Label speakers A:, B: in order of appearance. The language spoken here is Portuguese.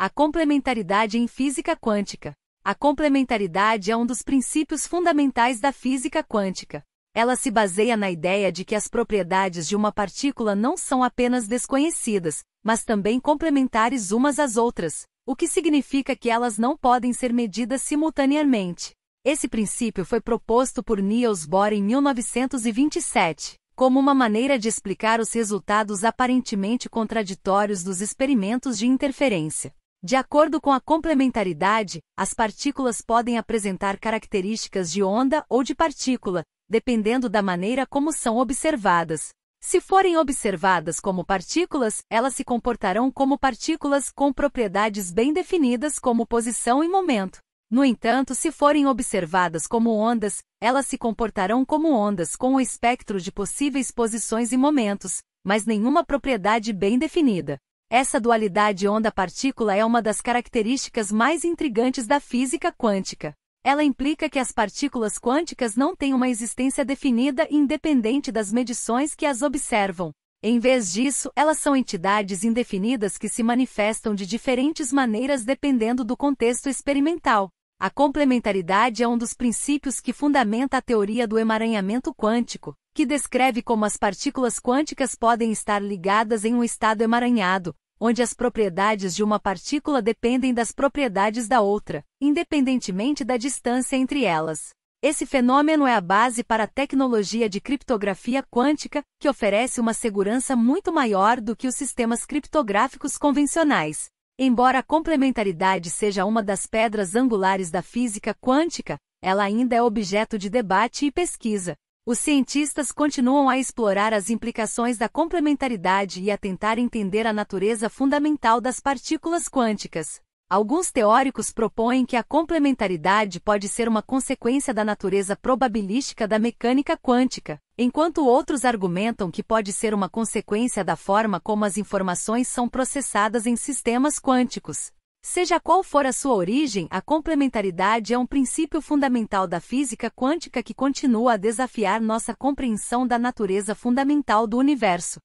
A: A complementaridade em física quântica. A complementaridade é um dos princípios fundamentais da física quântica. Ela se baseia na ideia de que as propriedades de uma partícula não são apenas desconhecidas, mas também complementares umas às outras, o que significa que elas não podem ser medidas simultaneamente. Esse princípio foi proposto por Niels Bohr em 1927, como uma maneira de explicar os resultados aparentemente contraditórios dos experimentos de interferência. De acordo com a complementaridade, as partículas podem apresentar características de onda ou de partícula, dependendo da maneira como são observadas. Se forem observadas como partículas, elas se comportarão como partículas com propriedades bem definidas como posição e momento. No entanto, se forem observadas como ondas, elas se comportarão como ondas com o espectro de possíveis posições e momentos, mas nenhuma propriedade bem definida. Essa dualidade onda-partícula é uma das características mais intrigantes da física quântica. Ela implica que as partículas quânticas não têm uma existência definida independente das medições que as observam. Em vez disso, elas são entidades indefinidas que se manifestam de diferentes maneiras dependendo do contexto experimental. A complementaridade é um dos princípios que fundamenta a teoria do emaranhamento quântico, que descreve como as partículas quânticas podem estar ligadas em um estado emaranhado, onde as propriedades de uma partícula dependem das propriedades da outra, independentemente da distância entre elas. Esse fenômeno é a base para a tecnologia de criptografia quântica, que oferece uma segurança muito maior do que os sistemas criptográficos convencionais. Embora a complementaridade seja uma das pedras angulares da física quântica, ela ainda é objeto de debate e pesquisa, os cientistas continuam a explorar as implicações da complementaridade e a tentar entender a natureza fundamental das partículas quânticas. Alguns teóricos propõem que a complementaridade pode ser uma consequência da natureza probabilística da mecânica quântica, enquanto outros argumentam que pode ser uma consequência da forma como as informações são processadas em sistemas quânticos. Seja qual for a sua origem, a complementaridade é um princípio fundamental da física quântica que continua a desafiar nossa compreensão da natureza fundamental do universo.